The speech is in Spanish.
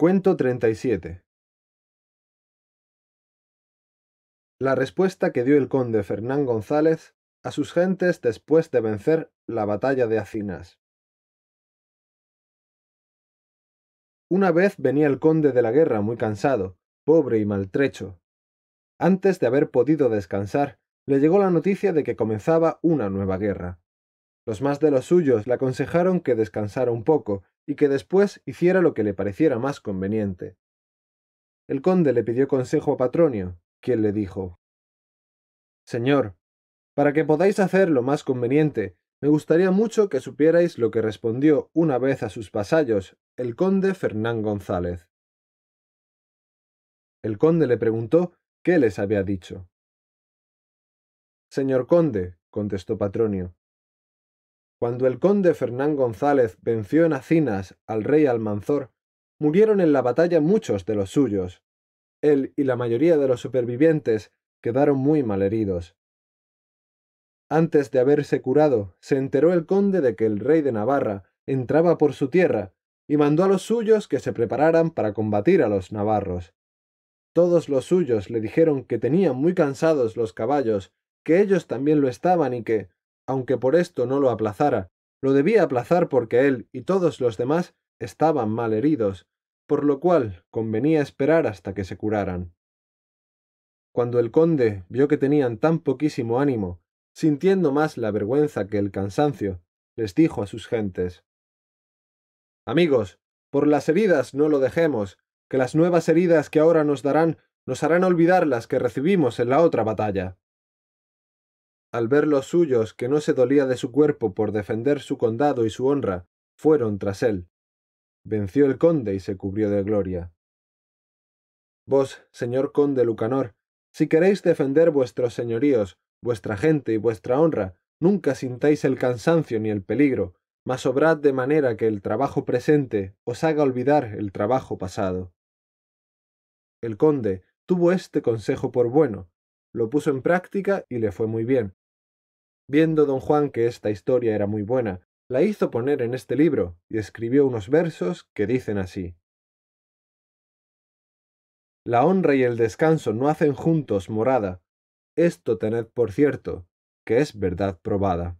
Cuento 37 La respuesta que dio el conde Fernán González a sus gentes después de vencer la batalla de Acinas. Una vez venía el conde de la guerra muy cansado, pobre y maltrecho. Antes de haber podido descansar, le llegó la noticia de que comenzaba una nueva guerra. Los más de los suyos le aconsejaron que descansara un poco y que después hiciera lo que le pareciera más conveniente. El conde le pidió consejo a Patronio, quien le dijo Señor, para que podáis hacer lo más conveniente, me gustaría mucho que supierais lo que respondió una vez a sus vasallos el conde Fernán González. El conde le preguntó qué les había dicho. Señor conde, contestó Patronio, cuando el conde Fernán González venció en Acinas al rey Almanzor, murieron en la batalla muchos de los suyos. Él y la mayoría de los supervivientes quedaron muy malheridos. Antes de haberse curado, se enteró el conde de que el rey de Navarra entraba por su tierra y mandó a los suyos que se prepararan para combatir a los navarros. Todos los suyos le dijeron que tenían muy cansados los caballos, que ellos también lo estaban y que, aunque por esto no lo aplazara, lo debía aplazar porque él y todos los demás estaban mal heridos, por lo cual convenía esperar hasta que se curaran. Cuando el conde vio que tenían tan poquísimo ánimo, sintiendo más la vergüenza que el cansancio, les dijo a sus gentes Amigos, por las heridas no lo dejemos, que las nuevas heridas que ahora nos darán nos harán olvidar las que recibimos en la otra batalla al ver los suyos que no se dolía de su cuerpo por defender su condado y su honra, fueron tras él. Venció el conde y se cubrió de gloria. Vos, señor conde Lucanor, si queréis defender vuestros señoríos, vuestra gente y vuestra honra, nunca sintáis el cansancio ni el peligro, mas obrad de manera que el trabajo presente os haga olvidar el trabajo pasado. El conde tuvo este consejo por bueno, lo puso en práctica y le fue muy bien. Viendo don Juan que esta historia era muy buena, la hizo poner en este libro y escribió unos versos que dicen así. La honra y el descanso no hacen juntos morada, esto tened por cierto, que es verdad probada.